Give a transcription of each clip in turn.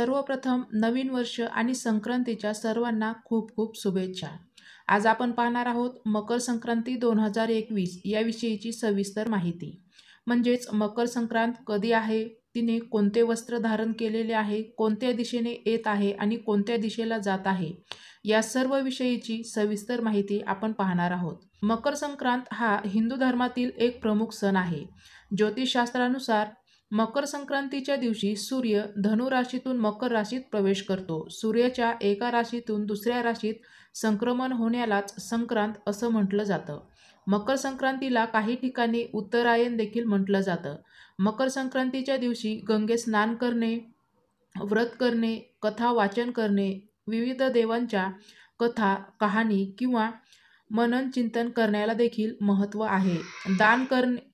सर्वप्रथम नवीन वर्ष आणि संक्रांतीच्या सर्वांना खूप खूप शुभेच्छा आज आपण पाहणार आहोत मकर संक्रांती दोन हजार एकवीस याविषयीची सविस्तर माहिती म्हणजेच मकर संक्रांत कधी आहे तिने कोणते वस्त्र धारण केलेले आहे कोणत्या दिशेने येत आहे आणि कोणत्या दिशेला जात आहे या सर्व विषयीची सविस्तर माहिती आपण पाहणार आहोत मकर संक्रांत हा हिंदू धर्मातील एक प्रमुख सण आहे ज्योतिषशास्त्रानुसार मकर संक्रांतीच्या दिवशी सूर्य धनु राशीतून मकर राशीत प्रवेश करतो सूर्याच्या एका राशीतून दुसऱ्या राशीत संक्रमण होण्यालाच संक्रांत असं म्हटलं जातं मकर संक्रांतीला काही ठिकाणी उत्तरायण देखील म्हटलं जातं मकर संक्रांतीच्या दिवशी गंगे स्नान करणे व्रत करणे कथा वाचन करणे विविध देवांच्या कथा कहाणी किंवा मनन चिंतन करण्याला देखील महत्त्व आहे दान करणे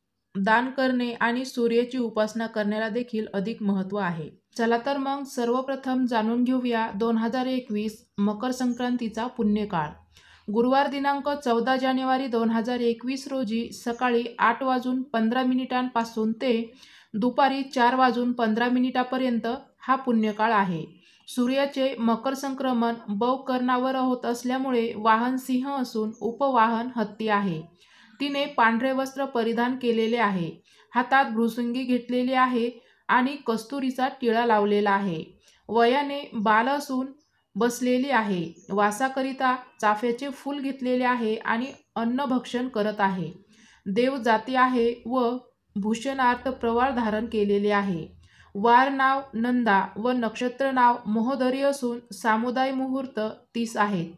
दान करणे आणि सूर्याची उपासना करण्याला देखील अधिक महत्त्व आहे चला तर मग सर्वप्रथम जाणून घेऊया दोन हजार एकवीस मकर संक्रांतीचा पुण्यकाळ गुरुवार दिनांक चौदा जानेवारी दोन हजार एकवीस रोजी सकाळी आठ वाजून पंधरा मिनिटांपासून ते दुपारी चार वाजून पंधरा मिनिटापर्यंत हा पुण्यकाळ आहे सूर्याचे मकर संक्रमण बव कर्णावर होत असल्यामुळे वाहन सिंह असून उपवाहन हत्ती आहे तिने पांढरे वस्त्र परिधान केलेले आहे हातात भ्रुसुंगी घेतलेली आहे आणि कस्तुरीचा टिळा लावलेला आहे वयाने बाल असून बसलेली आहे वासाकरिता चाफ्याचे फूल घेतलेले आहे आणि अन्नभक्षण करत आहे देव जाती आहे व भूषणार्थ प्रवार धारण केलेले आहे वार नाव नंदा व नक्षत्र नाव मोहदरी असून सामुदाय मुहूर्त तीस आहेत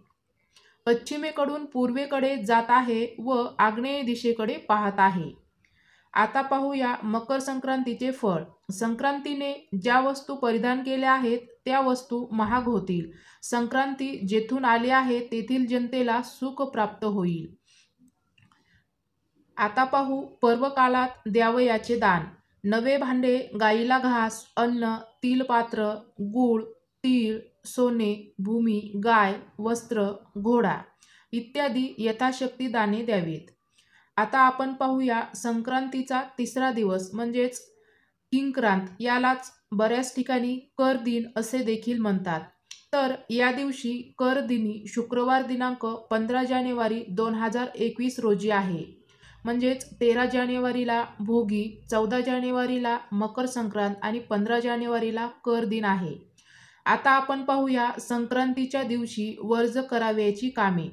पश्चिमेकडून पूर्वेकडे जात आहे व आग्नेय दिशेकडे पाहत आहे आता पाहूया मकर संक्रांतीचे फळ संक्रांतीने ज्या वस्तू परिधान केल्या आहेत त्या वस्तू महाग होतील संक्रांती जेथून आली आहे तेथील जनतेला सुख प्राप्त होईल आता पाहू काळात द्यावयाचे दान नवे भांडे गाईला घास अन्न तिलपात्र गूळ तीळ सोने भूमी गाय वस्त्र घोडा इत्यादी यथाशक्ती दाने द्यावीत आता आपण पाहूया संक्रांतीचा तिसरा दिवस म्हणजेच किंक्रांत यालाच बऱ्याच ठिकाणी कर दिन असे देखील म्हणतात तर या दिवशी कर दिनी शुक्रवार दिनांक पंधरा जानेवारी दोन हजार एकवीस रोजी आहे म्हणजेच तेरा जानेवारीला भोगी चौदा जानेवारीला मकर संक्रांत आणि पंधरा जानेवारीला कर दिन आहे आता आपण पाहूया संक्रांतीच्या दिवशी वर्ज करावयाची कामे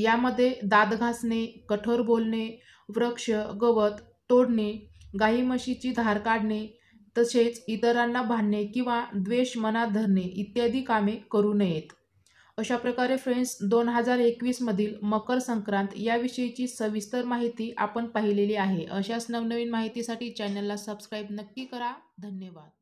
यामध्ये दात घासणे कठोर बोलणे वृक्ष गवत तोडणे गाई म्हशीची धार काढणे तसेच इतरांना भांडणे किंवा द्वेष मनात धरणे इत्यादी कामे करू नयेत अशा प्रकारे फ्रेंड्स दोन हजार एकवीसमधील मकर संक्रांत याविषयीची सविस्तर माहिती आपण पाहिलेली आहे अशाच नवनवीन माहितीसाठी चॅनलला सबस्क्राईब नक्की करा धन्यवाद